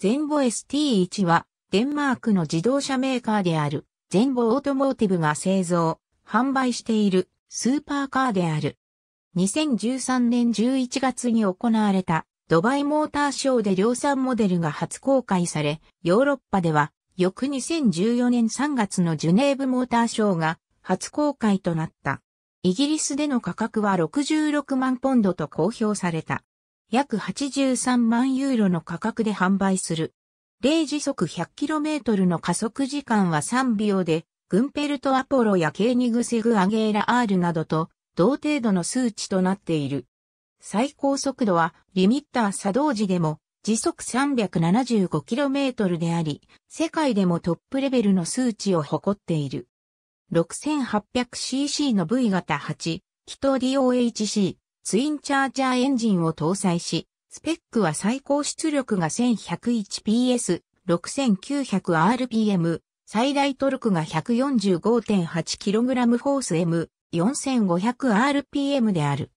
ゼンボ ST1 は、デンマークの自動車メーカーである、ゼンボオートモーティブが製造、販売している、スーパーカーである。2013年11月に行われた、ドバイモーターショーで量産モデルが初公開され、ヨーロッパでは、翌2014年3月のジュネーブモーターショーが初公開となった。イギリスでの価格は66万ポンドと公表された。約83万ユーロの価格で販売する。0時速 100km の加速時間は3秒で、グンペルトアポロやケーニグセグアゲーラ R などと同程度の数値となっている。最高速度はリミッター作動時でも時速 375km であり、世界でもトップレベルの数値を誇っている。6800cc の V 型8、気筒 DOHC、ツインチャージャーエンジンを搭載し、スペックは最高出力が 1101PS、6900rpm、最大トルクが 145.8kg フォース M、4500rpm である。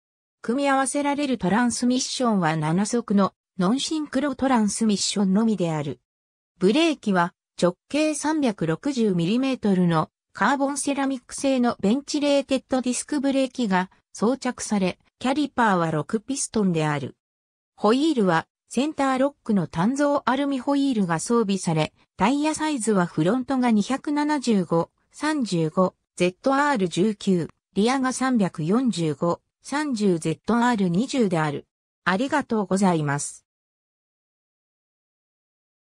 組み合わせられるトランスミッションは7速のノンシンクロトランスミッションのみである。ブレーキは直径 360mm のカーボンセラミック製のベンチレーテッドディスクブレーキが装着され、キャリパーは6ピストンである。ホイールはセンターロックの単造アルミホイールが装備され、タイヤサイズはフロントが275、35、ZR19、リアが345、30ZR20 である。ありがとうございます。